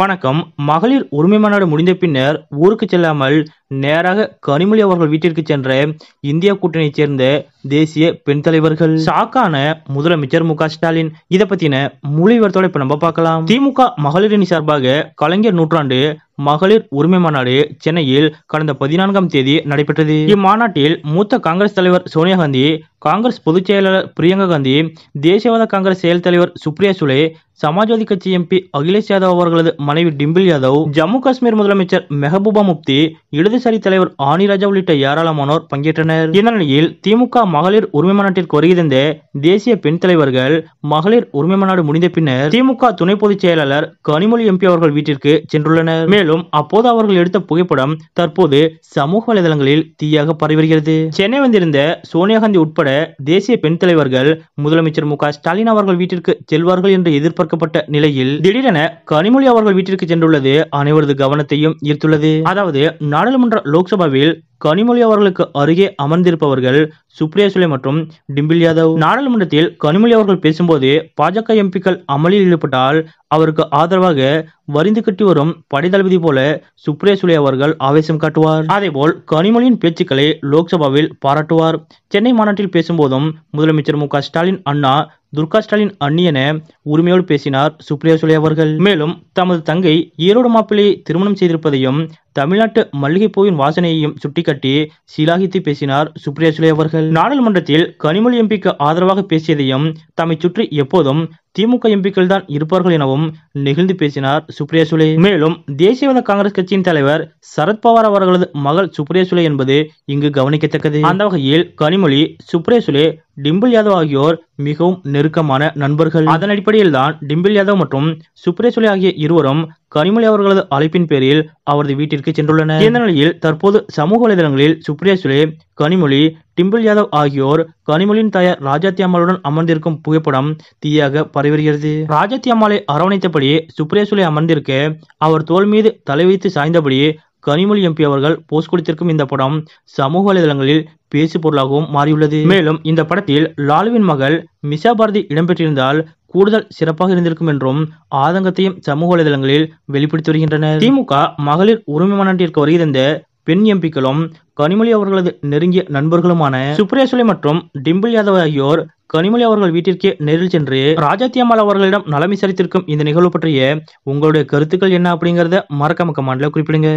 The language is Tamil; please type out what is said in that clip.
வணக்கம் மகளிர் உரிமை மாநாடு முடிந்த பின்னர் ஊருக்கு செல்லாமல் நேராக கனிமொழி அவர்கள் வீட்டிற்கு சென்ற இந்திய கூட்டணியைச் சேர்ந்த தேசிய பெண் தலைவர்கள் ஷாக்கான முதலமைச்சர் மு க ஸ்டாலின் இதை பத்தின முழு இப்ப நம்ம பார்க்கலாம் திமுக மகளிரணி சார்பாக கலைஞர் நூற்றாண்டு மகளிர் உரிமை மாநாடு சென்னையில் கடந்த பதினான்காம் தேதி நடைபெற்றது இம்மாநாட்டில் மூத்த காங்கிரஸ் தலைவர் சோனியா காந்தி காங்கிரஸ் பொதுச் செயலாளர் பிரியங்கா காந்தி தேசியவாத காங்கிரஸ் செயல் தலைவர் சுப்ரியா சுலே சமாஜ்வாதி கட்சி எம்பி அகிலேஷ் யாதவ் அவர்களது மனைவி டிம்பிள் யாதவ் ஜம்மு காஷ்மீர் முதலமைச்சர் மெஹபூபா முப்தி இடது இடதுசாரி தலைவர் ஆனிராஜா உள்ளிட்ட ஏராளமானோர் பங்கேற்றனர் இந்த நிலையில் திமுக மகளிர் உரிமை மாநாட்டிற்கு வருகிறந்த தேசிய பெண் தலைவர்கள் மகளிர் உரிமை மாநாடு முடிந்த பின்னர் திமுக துணை பொதுச் செயலாளர் கனிமொழி எம்பி அவர்கள் வீட்டிற்கு சென்றுள்ளனர் மேலும் அப்போது அவர்கள் எடுத்த புகைப்படம் தற்போது சமூக வலைதளங்களில் தீயாக பரவி வருகிறது சென்னை வந்திருந்த சோனியா காந்தி உட்பட தேசிய பெண் தலைவர்கள் முதலமைச்சர் மு ஸ்டாலின் அவர்கள் வீட்டிற்கு செல்வார்கள் என்று எதிர்பார்க்கப்பட்ட நிலையில் திடீரென கனிமொழி அவர்கள் வீட்டிற்கு சென்றுள்ளது அனைவரது கவனத்தையும் ஈர்த்துள்ளது அதாவது நாடாளுமன்ற நாடாளுமன்ற லோக்சபாவில் கனிமொழி அவர்களுக்கு அருகே அமர்ந்திருப்பவர்கள் சுப்ரியா சுலே மற்றும் டிம்பில் யாதவ் நாடாளுமன்றத்தில் கனிமொழி அவர்கள் பேசும்போது பாஜக எம்பிக்கள் அமளியில் ஈடுபட்டால் அவருக்கு ஆதரவாக வரிந்து கட்டி வரும் படைத்தளபதி போல சுப்ரியா சுலே அவர்கள் ஆவேசம் காட்டுவார் அதே போல் கனிமொழியின் பேச்சுக்களை லோக்சபாவில் பாராட்டுவார் சென்னை மாநாட்டில் பேசும்போதும் முதலமைச்சர் மு ஸ்டாலின் அண்ணா துர்கா ஸ்டாலின் அந்நியன உரிமையோடு பேசினார் சுப்ரியா சுலே அவர்கள் மேலும் தமது தங்கை ஈரோடு மாப்பிள்ளை திருமணம் செய்திருப்பதையும் தமிழ்நாட்டு மல்லிகை பூவின் வாசனையையும் சுட்டிக்காட்டி சீலாகித்து பேசினார் சுப்ரியா சுலே அவர்கள் நாடாளுமன்றத்தில் கனிமொழி எம்பிக்கு ஆதரவாக பேசியதையும் தம்மை சுற்றி எப்போதும் திமுக எம்பிக்கள் தான் இருப்பார்கள் எனவும் நெகிழ்ந்து பேசினார் சுப்ரியா சுலே மேலும் தேசியவாத காங்கிரஸ் கட்சியின் தலைவர் சரத்பவார் அவர்களது மகள் சுப்ரியா சுலே என்பது இங்கு கவனிக்கத்தக்கது அந்த வகையில் கனிமொழி சுப்ரியா சுலே டிம்பிள் யாதவ் ஆகியோர் மிகவும் நெருக்கமான நண்பர்கள் அதன் அடிப்படையில் தான் டிம்பிள் யாதவ் மற்றும் சுப்ரியா சுலே ஆகிய இருவரும் கனிமொழி அவர்களது அழைப்பின் பேரில் அவரது வீட்டிற்கு சென்றுள்ளனர் இந்த நிலையில் தற்போது சமூக வலைதளங்களில் சுப்ரியா சுலே கனிமொழி டிம்பிள் யாதவ் ஆகியோர் கனிமொழியின் தாயார் ராஜாத்தியம்மாளுடன் அமர்ந்திருக்கும் புகைப்படம் தீயாக பரவுகிறது ராஜாத்தி அம்மாளை அரவணைத்தபடி சுப்ரேசுலை அமர்ந்திருக்க அவர் தோல் மீது தலை வைத்து சாய்ந்தபடி கனிமொழி எம்பி அவர்கள் போஸ்ட் கொடுத்திருக்கும் இந்த படம் சமூக வலைதளங்களில் பேசு பொருளாகவும் மாறியுள்ளது மேலும் இந்த படத்தில் லாலுவின் மகள் மிஷா பாரதி இடம்பெற்றிருந்தால் கூடுதல் சிறப்பாக இருந்திருக்கும் என்றும் ஆதங்கத்தையும் சமூக வலைதளங்களில் வெளிப்படுத்தி வருகின்றனர் திமுக மகளிர் உரிமை மாநாட்டிற்கு வருகிறந்த பெண் எம்பிக்களும் கனிமொழி அவர்களது நெருங்கிய நண்பர்களுமான சுப்ரேசுலை மற்றும் டிம்பிள் யாதவ் ஆகியோர் கனிமொழி அவர்கள் வீட்டிற்கே நேரில் சென்று ராஜாத்தியம்மாள் அவர்களிடம் நலமை சரித்திருக்கும் இந்த நிகழ்வு பற்றிய உங்களுடைய கருத்துக்கள் என்ன அப்படிங்கிறத மறக்காம கமாண்டில் குறிப்பிடுங்க